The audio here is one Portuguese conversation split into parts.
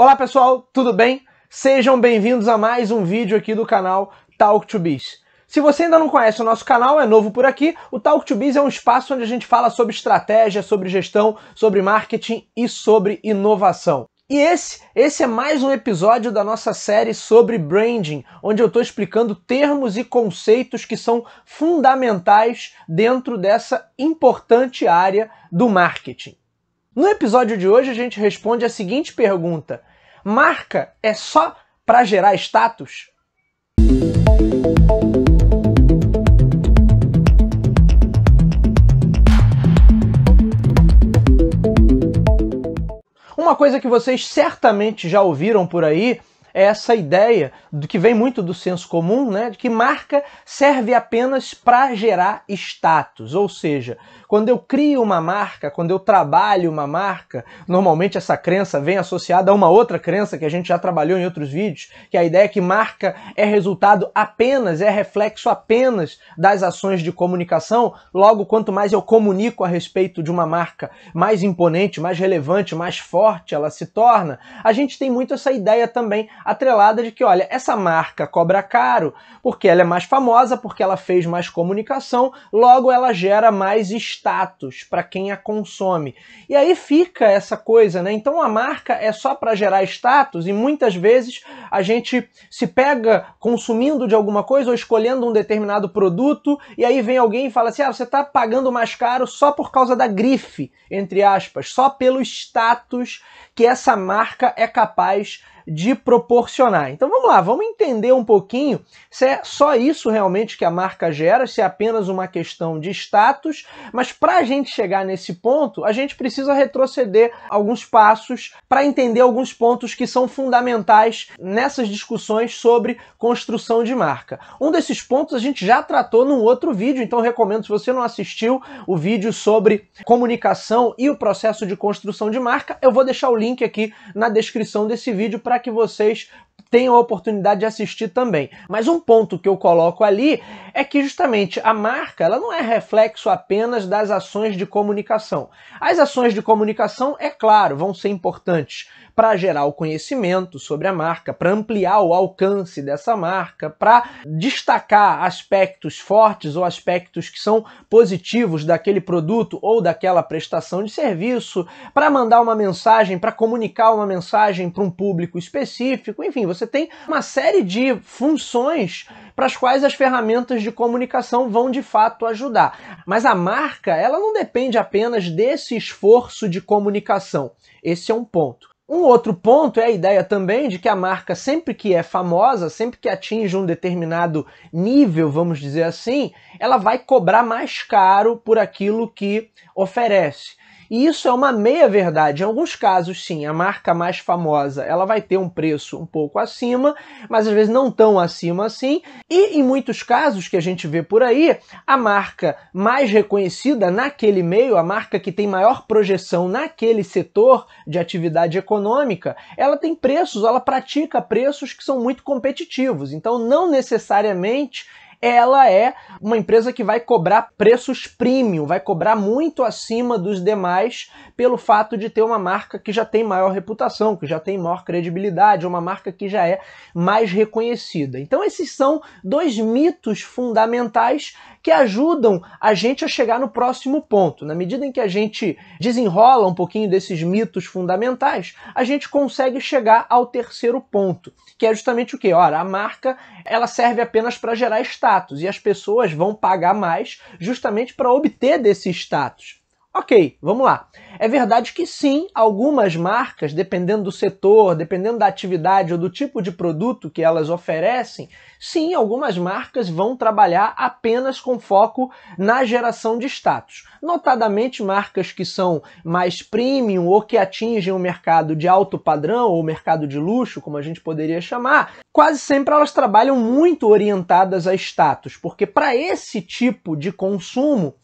Olá pessoal, tudo bem? Sejam bem-vindos a mais um vídeo aqui do canal Talk to Biz. Se você ainda não conhece o nosso canal, é novo por aqui, o Talk to Biz é um espaço onde a gente fala sobre estratégia, sobre gestão, sobre marketing e sobre inovação. E esse, esse é mais um episódio da nossa série sobre branding, onde eu estou explicando termos e conceitos que são fundamentais dentro dessa importante área do marketing. No episódio de hoje a gente responde a seguinte pergunta: marca é só para gerar status? Uma coisa que vocês certamente já ouviram por aí é essa ideia do que vem muito do senso comum, né, de que marca serve apenas para gerar status, ou seja, quando eu crio uma marca, quando eu trabalho uma marca, normalmente essa crença vem associada a uma outra crença que a gente já trabalhou em outros vídeos, que é a ideia que marca é resultado apenas, é reflexo apenas das ações de comunicação. Logo, quanto mais eu comunico a respeito de uma marca, mais imponente, mais relevante, mais forte ela se torna. A gente tem muito essa ideia também atrelada de que, olha, essa marca cobra caro porque ela é mais famosa, porque ela fez mais comunicação, logo ela gera mais status para quem a consome. E aí fica essa coisa, né? Então a marca é só para gerar status e muitas vezes a gente se pega consumindo de alguma coisa ou escolhendo um determinado produto e aí vem alguém e fala assim: "Ah, você está pagando mais caro só por causa da grife", entre aspas, só pelo status que essa marca é capaz de proporcionar. Então vamos lá, vamos entender um pouquinho se é só isso realmente que a marca gera, se é apenas uma questão de status, mas para a gente chegar nesse ponto, a gente precisa retroceder alguns passos para entender alguns pontos que são fundamentais nessas discussões sobre construção de marca. Um desses pontos a gente já tratou num outro vídeo, então recomendo se você não assistiu o vídeo sobre comunicação e o processo de construção de marca, eu vou deixar o link aqui na descrição desse vídeo para para que vocês tenham a oportunidade de assistir também. Mas um ponto que eu coloco ali é que justamente a marca ela não é reflexo apenas das ações de comunicação. As ações de comunicação, é claro, vão ser importantes para gerar o conhecimento sobre a marca, para ampliar o alcance dessa marca, para destacar aspectos fortes ou aspectos que são positivos daquele produto ou daquela prestação de serviço, para mandar uma mensagem, para comunicar uma mensagem para um público específico, enfim, você você tem uma série de funções para as quais as ferramentas de comunicação vão de fato ajudar. Mas a marca, ela não depende apenas desse esforço de comunicação. Esse é um ponto. Um outro ponto é a ideia também de que a marca, sempre que é famosa, sempre que atinge um determinado nível, vamos dizer assim, ela vai cobrar mais caro por aquilo que oferece. E isso é uma meia-verdade. Em alguns casos, sim, a marca mais famosa ela vai ter um preço um pouco acima, mas às vezes não tão acima assim. E em muitos casos que a gente vê por aí, a marca mais reconhecida naquele meio, a marca que tem maior projeção naquele setor de atividade econômica, ela tem preços, ela pratica preços que são muito competitivos. Então, não necessariamente ela é uma empresa que vai cobrar preços premium, vai cobrar muito acima dos demais pelo fato de ter uma marca que já tem maior reputação, que já tem maior credibilidade, uma marca que já é mais reconhecida. Então esses são dois mitos fundamentais que ajudam a gente a chegar no próximo ponto. Na medida em que a gente desenrola um pouquinho desses mitos fundamentais, a gente consegue chegar ao terceiro ponto, que é justamente o que? Ora, a marca ela serve apenas para gerar status status e as pessoas vão pagar mais justamente para obter desse status. Ok, vamos lá. É verdade que sim, algumas marcas, dependendo do setor, dependendo da atividade ou do tipo de produto que elas oferecem, sim, algumas marcas vão trabalhar apenas com foco na geração de status. Notadamente, marcas que são mais premium ou que atingem o um mercado de alto padrão ou mercado de luxo, como a gente poderia chamar, quase sempre elas trabalham muito orientadas a status, porque para esse tipo de consumo,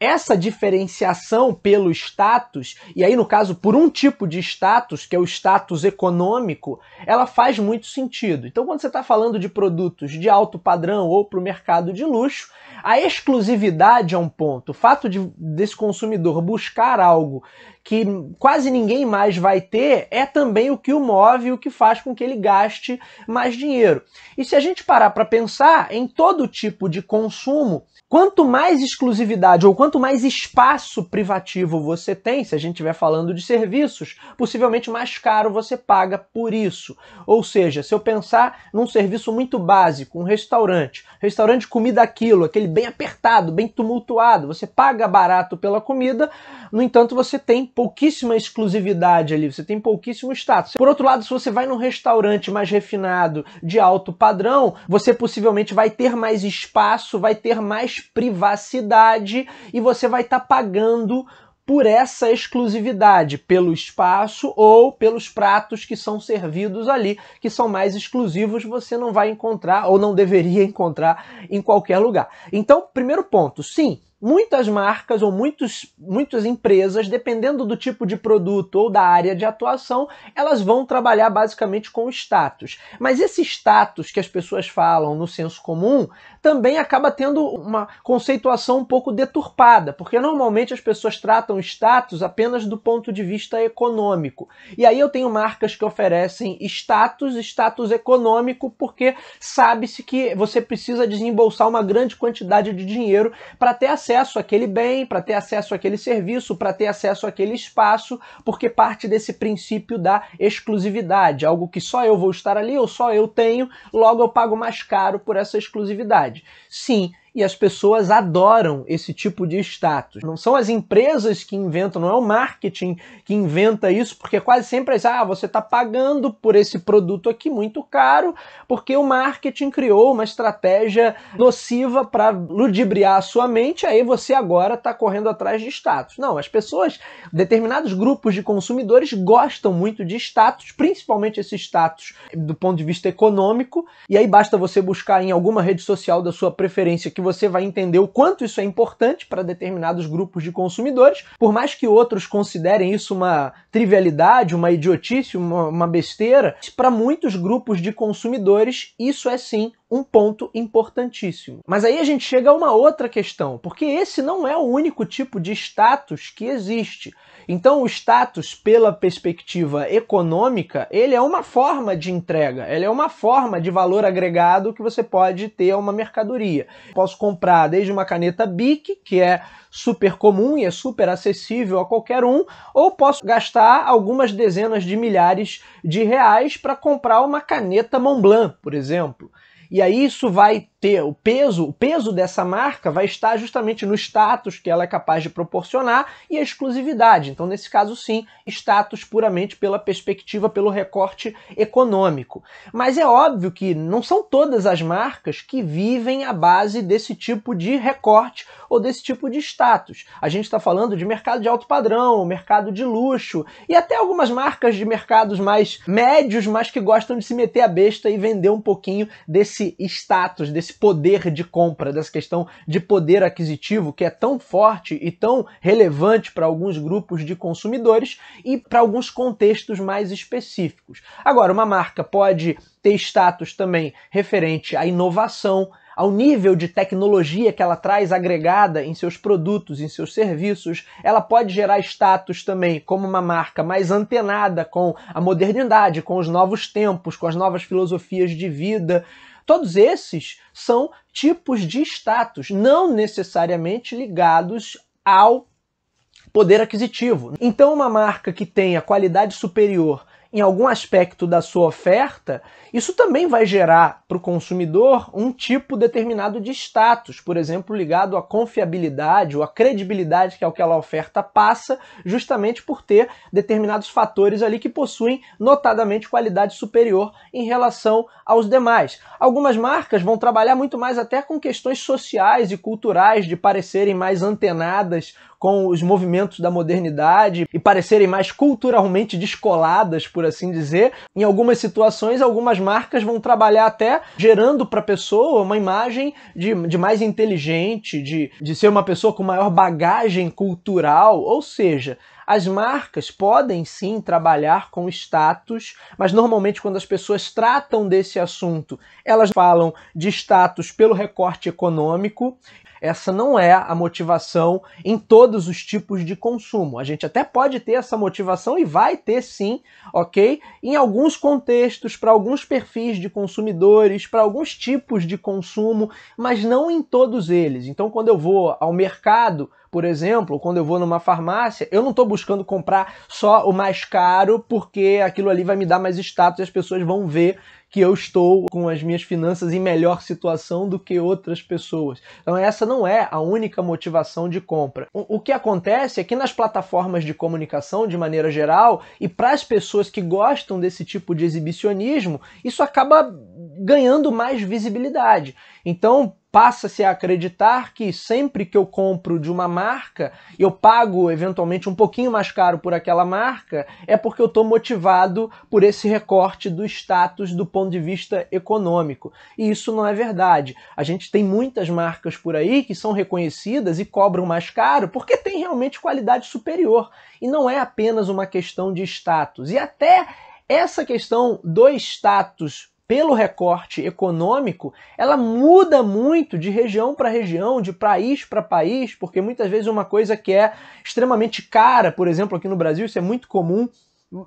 essa diferenciação pelo status, e aí no caso por um tipo de status, que é o status econômico, ela faz muito sentido. Então quando você está falando de produtos de alto padrão ou para o mercado de luxo, a exclusividade é um ponto. O fato de, desse consumidor buscar algo que quase ninguém mais vai ter é também o que o move, o que faz com que ele gaste mais dinheiro. E se a gente parar para pensar em todo tipo de consumo, Quanto mais exclusividade ou quanto mais espaço privativo você tem, se a gente estiver falando de serviços, possivelmente mais caro você paga por isso. Ou seja, se eu pensar num serviço muito básico, um restaurante, restaurante comida aquilo, aquele bem apertado, bem tumultuado, você paga barato pela comida, no entanto você tem pouquíssima exclusividade ali, você tem pouquíssimo status. Por outro lado, se você vai num restaurante mais refinado, de alto padrão, você possivelmente vai ter mais espaço, vai ter mais privacidade e você vai estar tá pagando por essa exclusividade, pelo espaço ou pelos pratos que são servidos ali, que são mais exclusivos, você não vai encontrar ou não deveria encontrar em qualquer lugar. Então, primeiro ponto, sim, muitas marcas ou muitos, muitas empresas, dependendo do tipo de produto ou da área de atuação, elas vão trabalhar basicamente com status. Mas esse status que as pessoas falam no senso comum também acaba tendo uma conceituação um pouco deturpada, porque normalmente as pessoas tratam status apenas do ponto de vista econômico. E aí eu tenho marcas que oferecem status, status econômico, porque sabe-se que você precisa desembolsar uma grande quantidade de dinheiro para ter acesso àquele bem, para ter acesso àquele serviço, para ter acesso àquele espaço, porque parte desse princípio da exclusividade, algo que só eu vou estar ali ou só eu tenho, logo eu pago mais caro por essa exclusividade verdade? Sim e as pessoas adoram esse tipo de status. Não são as empresas que inventam, não é o marketing que inventa isso, porque é quase sempre é ah, você está pagando por esse produto aqui muito caro, porque o marketing criou uma estratégia nociva para ludibriar a sua mente, aí você agora está correndo atrás de status. Não, as pessoas, determinados grupos de consumidores gostam muito de status, principalmente esse status do ponto de vista econômico, e aí basta você buscar em alguma rede social da sua preferência que você vai entender o quanto isso é importante para determinados grupos de consumidores, por mais que outros considerem isso uma trivialidade, uma idiotice, uma, uma besteira, para muitos grupos de consumidores isso é sim um ponto importantíssimo. Mas aí a gente chega a uma outra questão, porque esse não é o único tipo de status que existe. Então, o status, pela perspectiva econômica, ele é uma forma de entrega, ele é uma forma de valor agregado que você pode ter a uma mercadoria. Posso comprar desde uma caneta BIC, que é super comum e é super acessível a qualquer um, ou posso gastar algumas dezenas de milhares de reais para comprar uma caneta Montblanc, por exemplo. E aí isso vai ter o peso, o peso dessa marca vai estar justamente no status que ela é capaz de proporcionar e a exclusividade. Então, nesse caso, sim, status puramente pela perspectiva, pelo recorte econômico. Mas é óbvio que não são todas as marcas que vivem à base desse tipo de recorte ou desse tipo de status. A gente está falando de mercado de alto padrão, mercado de luxo e até algumas marcas de mercados mais médios, mas que gostam de se meter a besta e vender um pouquinho desse desse status, desse poder de compra, dessa questão de poder aquisitivo que é tão forte e tão relevante para alguns grupos de consumidores e para alguns contextos mais específicos. Agora, uma marca pode ter status também referente à inovação, ao nível de tecnologia que ela traz agregada em seus produtos, em seus serviços. Ela pode gerar status também como uma marca mais antenada com a modernidade, com os novos tempos, com as novas filosofias de vida. Todos esses são tipos de status, não necessariamente ligados ao poder aquisitivo. Então, uma marca que tenha qualidade superior em algum aspecto da sua oferta, isso também vai gerar para o consumidor um tipo determinado de status, por exemplo, ligado à confiabilidade ou à credibilidade que aquela oferta passa, justamente por ter determinados fatores ali que possuem notadamente qualidade superior em relação aos demais. Algumas marcas vão trabalhar muito mais até com questões sociais e culturais, de parecerem mais antenadas com os movimentos da modernidade e parecerem mais culturalmente descoladas, por assim dizer. Em algumas situações, algumas marcas vão trabalhar até gerando para a pessoa uma imagem de, de mais inteligente, de, de ser uma pessoa com maior bagagem cultural, ou seja, as marcas podem sim trabalhar com status, mas normalmente quando as pessoas tratam desse assunto, elas falam de status pelo recorte econômico. Essa não é a motivação em todos os tipos de consumo. A gente até pode ter essa motivação e vai ter sim, ok? Em alguns contextos, para alguns perfis de consumidores, para alguns tipos de consumo, mas não em todos eles. Então, quando eu vou ao mercado, por exemplo, quando eu vou numa farmácia, eu não estou buscando comprar só o mais caro porque aquilo ali vai me dar mais status e as pessoas vão ver que eu estou com as minhas finanças em melhor situação do que outras pessoas. Então, essa não é a única motivação de compra. O que acontece é que nas plataformas de comunicação, de maneira geral, e para as pessoas que gostam desse tipo de exibicionismo, isso acaba ganhando mais visibilidade. Então, passa-se a acreditar que sempre que eu compro de uma marca, eu pago eventualmente um pouquinho mais caro por aquela marca, é porque eu estou motivado por esse recorte do status do ponto de vista econômico. E isso não é verdade. A gente tem muitas marcas por aí que são reconhecidas e cobram mais caro porque tem realmente qualidade superior. E não é apenas uma questão de status. E até essa questão do status pelo recorte econômico, ela muda muito de região para região, de país para país, porque muitas vezes uma coisa que é extremamente cara, por exemplo, aqui no Brasil, isso é muito comum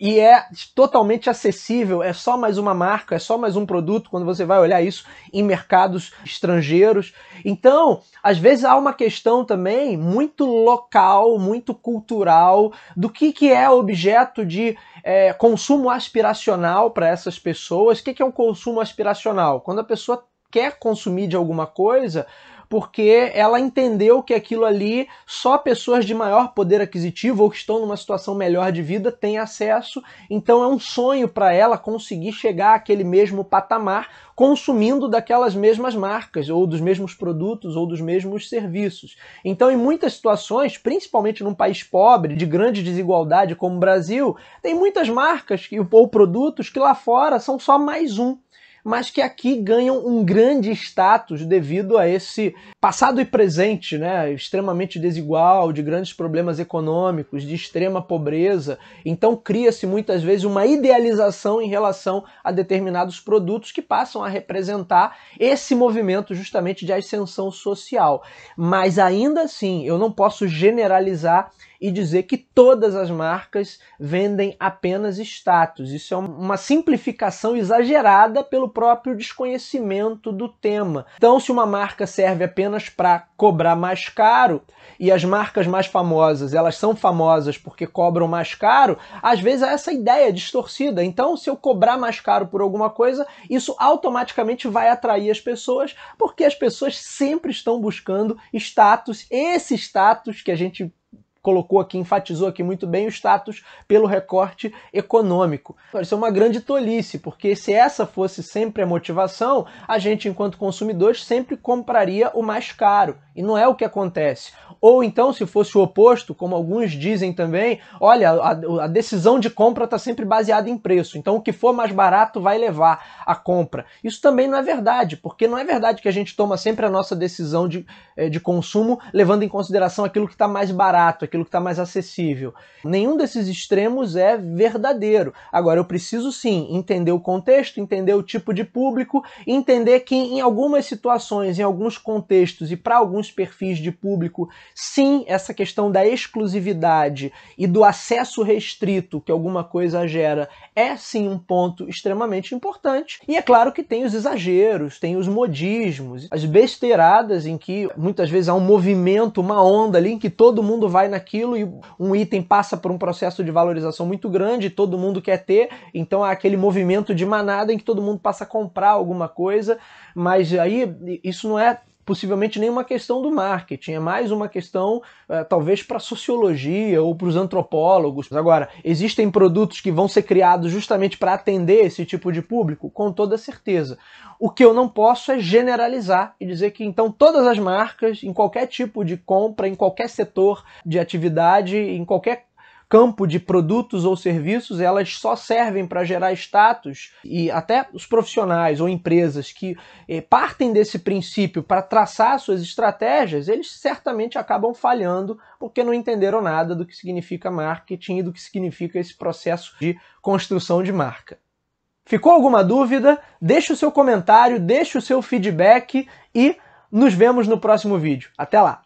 e é totalmente acessível, é só mais uma marca, é só mais um produto quando você vai olhar isso em mercados estrangeiros. Então, às vezes há uma questão também muito local, muito cultural, do que, que é objeto de é, consumo aspiracional para essas pessoas. O que, que é um consumo aspiracional? Quando a pessoa quer consumir de alguma coisa, porque ela entendeu que aquilo ali só pessoas de maior poder aquisitivo ou que estão numa situação melhor de vida têm acesso. Então é um sonho para ela conseguir chegar àquele mesmo patamar consumindo daquelas mesmas marcas ou dos mesmos produtos ou dos mesmos serviços. Então, em muitas situações, principalmente num país pobre, de grande desigualdade como o Brasil, tem muitas marcas ou produtos que lá fora são só mais um mas que aqui ganham um grande status devido a esse passado e presente, né, extremamente desigual, de grandes problemas econômicos, de extrema pobreza. Então cria-se muitas vezes uma idealização em relação a determinados produtos que passam a representar esse movimento justamente de ascensão social. Mas ainda assim, eu não posso generalizar e dizer que todas as marcas vendem apenas status. Isso é uma simplificação exagerada pelo próprio desconhecimento do tema. Então, se uma marca serve apenas para cobrar mais caro e as marcas mais famosas, elas são famosas porque cobram mais caro, às vezes há essa ideia distorcida. Então, se eu cobrar mais caro por alguma coisa, isso automaticamente vai atrair as pessoas, porque as pessoas sempre estão buscando status, esse status que a gente colocou aqui, enfatizou aqui muito bem o status pelo recorte econômico. Isso é uma grande tolice, porque se essa fosse sempre a motivação, a gente, enquanto consumidores, sempre compraria o mais caro. E não é o que acontece. Ou então, se fosse o oposto, como alguns dizem também, olha, a, a decisão de compra está sempre baseada em preço. Então, o que for mais barato vai levar à compra. Isso também não é verdade, porque não é verdade que a gente toma sempre a nossa decisão de, é, de consumo levando em consideração aquilo que está mais barato, aquilo que está mais acessível. Nenhum desses extremos é verdadeiro. Agora, eu preciso sim entender o contexto, entender o tipo de público, entender que em algumas situações, em alguns contextos e para alguns alguns perfis de público. Sim, essa questão da exclusividade e do acesso restrito que alguma coisa gera é sim um ponto extremamente importante. E é claro que tem os exageros, tem os modismos, as besteiradas em que muitas vezes há um movimento, uma onda ali em que todo mundo vai naquilo e um item passa por um processo de valorização muito grande, todo mundo quer ter, então há aquele movimento de manada em que todo mundo passa a comprar alguma coisa, mas aí isso não é possivelmente nenhuma questão do marketing, é mais uma questão eh, talvez para sociologia ou para os antropólogos. Agora, existem produtos que vão ser criados justamente para atender esse tipo de público? Com toda certeza. O que eu não posso é generalizar e dizer que então todas as marcas, em qualquer tipo de compra, em qualquer setor de atividade, em qualquer campo de produtos ou serviços, elas só servem para gerar status e até os profissionais ou empresas que eh, partem desse princípio para traçar suas estratégias, eles certamente acabam falhando porque não entenderam nada do que significa marketing e do que significa esse processo de construção de marca. Ficou alguma dúvida? Deixe o seu comentário, deixe o seu feedback e nos vemos no próximo vídeo. Até lá!